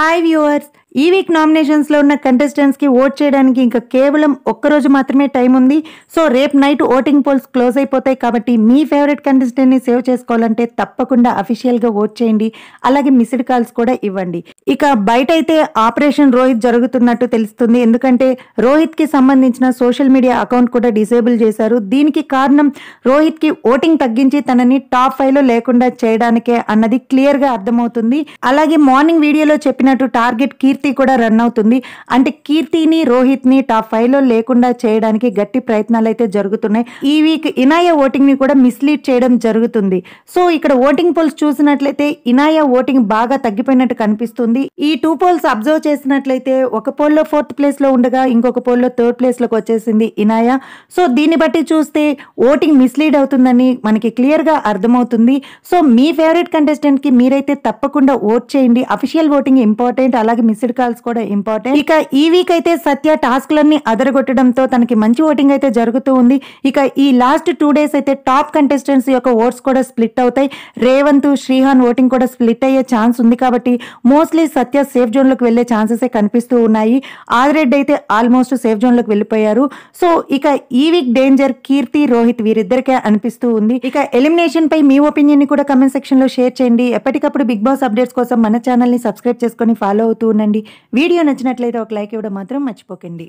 hi viewers ఈ week నామినేషన్స్లో ఉన్న కంటెస్టెంట్స్కి ఓట్ చేయడానికి ఇంకా కేవలం ఒక్కరోజు మాత్రమే టైం ఉంది సో రేపు నైట్ ఓటింగ్ పోల్స్ క్లోజ్ అయిపోతాయి కాబట్టి మీ ఫేవరెట్ కంటెస్టెంట్ని సేవ్ చేసుకోవాలంటే తప్పకుండా అఫీషియల్గా ఓట్ చేయండి అలాగే మిస్డ్ కాల్స్ కూడా ఇవ్వండి ఇక బయట అయితే ఆపరేషన్ రోహిత్ జరుగుతున్నట్టు తెలుస్తుంది ఎందుకంటే రోహిత్కి సంబంధించిన సోషల్ మీడియా అకౌంట్ కూడా డిసేబుల్ చేశారు దీనికి కారణం రోహిత్కి ఓటింగ్ తగ్గించి తనని టాప్ ఫైవ్లో లేకుండా చేయడానికే అన్నది క్లియర్గా అర్థమవుతుంది అలాగే మార్నింగ్ వీడియోలో చెప్పిన చెప్పినట్టు టార్గెట్ కీర్తి కూడా రన్ అవుతుంది అంటే కీర్తిని రోహిత్ని టాప్ లో లేకుండా చేయడానికి గట్టి ప్రయత్నాలు అయితే జరుగుతున్నాయి ఈ వీక్ ఇనాయ ఓటింగ్ని కూడా మిస్లీడ్ చేయడం జరుగుతుంది సో ఇక్కడ ఓటింగ్ పోల్స్ చూసినట్లయితే ఇనాయ ఓటింగ్ బాగా తగ్గిపోయినట్టు కనిపిస్తుంది ఈ టూ పోల్స్ అబ్జర్వ్ చేసినట్లయితే ఒక పోల్లో ఫోర్త్ ప్లేస్లో ఉండగా ఇంకొక పోల్లో థర్డ్ ప్లేస్ లోకి వచ్చేసింది ఇనాయ సో దీన్ని బట్టి చూస్తే ఓటింగ్ మిస్లీడ్ అవుతుందని మనకి క్లియర్ గా అర్థమవుతుంది సో మీ ఫేవరెట్ కంటెస్టెంట్ కి మీరైతే తప్పకుండా ఓట్ చేయండి అఫిషియల్ ఓటింగ్ ఇంపార్టెంట్ ఇంపార్టెంట్ అలాగే మిస్డ్ కాల్స్ కూడా ఇంపార్టెంట్ ఇక ఈ వీక్ అయితే సత్య టాస్క్ లన్నీ అదరగొట్టడంతో తనకి మంచి ఓటింగ్ అయితే జరుగుతూ ఉంది ఇక ఈ లాస్ట్ టూ డేస్ అయితే టాప్ కంటెస్టెంట్స్ యొక్క ఓట్స్ కూడా స్ప్లిట్ అవుతాయి రేవంత్ శ్రీహాన్ ఓటింగ్ కూడా స్ప్లిట్ అయ్యే ఛాన్స్ ఉంది కాబట్టి మోస్ట్లీ సత్య సేఫ్ లోకి వెళ్ళే ఛాన్సెస్ కనిపిస్తూ ఉన్నాయి ఆదిరెడ్డి అయితే ఆల్మోస్ట్ సేఫ్ లోకి వెళ్ళిపోయారు సో ఇక ఈ వీక్ డేంజర్ కీర్తి రోహిత్ వీరిద్దరికే అనిపిస్తూ ఉంది ఇక ఎలిమినేషన్ పై మీ ఒపీనియన్ ని కూడా కమెంట్ సెక్షన్ లో షేర్ చేయండి ఎప్పటికప్పుడు బిగ్ బాస్ అప్డేట్స్ కోసం మన ఛానల్ ని సబ్స్క్రైబ్ చేసుకుని ఫాలో అవుతూ ఉండండి వీడియో నచ్చినట్లయితే ఒక లైక్ ఇవ్వడం మాత్రం మర్చిపోకండి